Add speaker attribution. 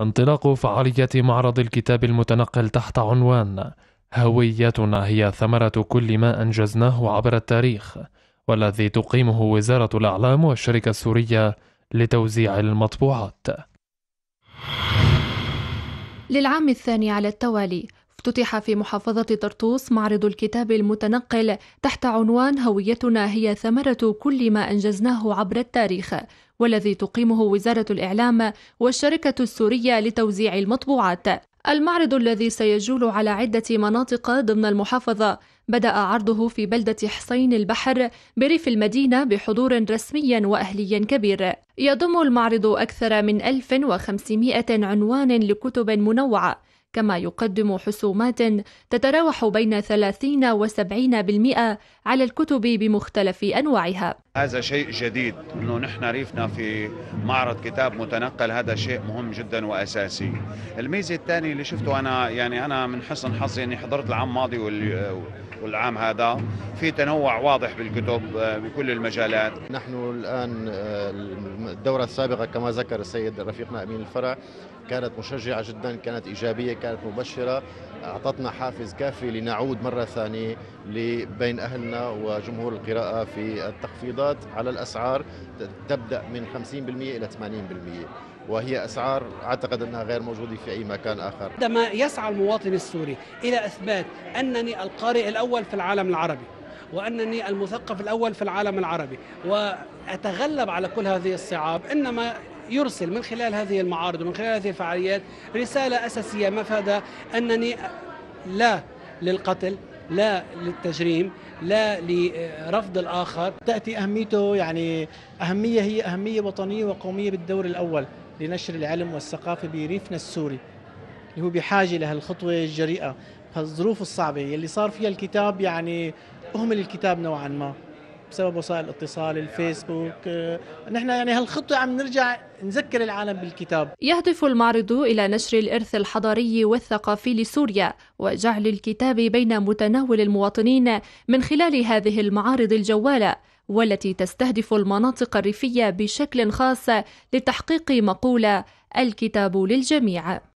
Speaker 1: انطلاق فعالية معرض الكتاب المتنقل تحت عنوان هويتنا هي ثمرة كل ما أنجزناه عبر التاريخ والذي تقيمه وزارة الأعلام والشركة السورية لتوزيع المطبوعات
Speaker 2: للعام الثاني على التوالي افتتح في محافظة طرطوس معرض الكتاب المتنقل تحت عنوان هويتنا هي ثمرة كل ما أنجزناه عبر التاريخ والذي تقيمه وزارة الإعلام والشركة السورية لتوزيع المطبوعات. المعرض الذي سيجول على عدة مناطق ضمن المحافظة بدأ عرضه في بلدة حصين البحر بريف المدينة بحضور رسمي وأهلي كبير يضم المعرض أكثر من 1500 عنوان لكتب منوعة كما يقدم حسومات تتراوح بين 30 و 70% على الكتب بمختلف أنواعها
Speaker 3: هذا شيء جديد أنه نحن ريفنا في معرض كتاب متنقل هذا شيء مهم جدا وأساسي الميزة الثانية اللي شفته أنا يعني أنا من حسن حظي أني حضرت العام الماضي وال... والعام هذا في تنوع واضح بالكتب بكل آه، المجالات
Speaker 4: نحن الآن آه، الدورة السابقة كما ذكر السيد رفيقنا أمين الفرع كانت مشجعة جدا كانت إيجابية كانت مبشرة أعطتنا حافز كافي لنعود مرة ثانية بين أهلنا وجمهور القراءة في التخفيضات على الأسعار تبدأ من 50% إلى 80% وهي اسعار اعتقد انها غير موجوده في اي مكان اخر. عندما
Speaker 1: يسعى المواطن السوري الى اثبات انني القارئ الاول في العالم العربي وانني المثقف الاول في العالم العربي واتغلب على كل هذه الصعاب انما يرسل من خلال هذه المعارض ومن خلال هذه الفعاليات رساله اساسيه مفادها انني لا للقتل لا للتجريم لا لرفض الآخر تأتي أهميته
Speaker 5: يعني أهمية هي أهمية وطنية وقومية بالدور الأول لنشر العلم والثقافة بريفنا السوري اللي هو بحاجة لهالخطوة الجريئة هالظروف الصعبة يلي صار فيها الكتاب يعني أهمل الكتاب نوعا ما بسبب وسائل الاتصال الفيسبوك نحن يعني هالخطوة عم نرجع نذكر العالم بالكتاب
Speaker 2: يهدف المعرض إلى نشر الإرث الحضاري والثقافي لسوريا وجعل الكتاب بين متناول المواطنين من خلال هذه المعارض الجوالة والتي تستهدف المناطق الريفية بشكل خاص لتحقيق مقولة الكتاب للجميع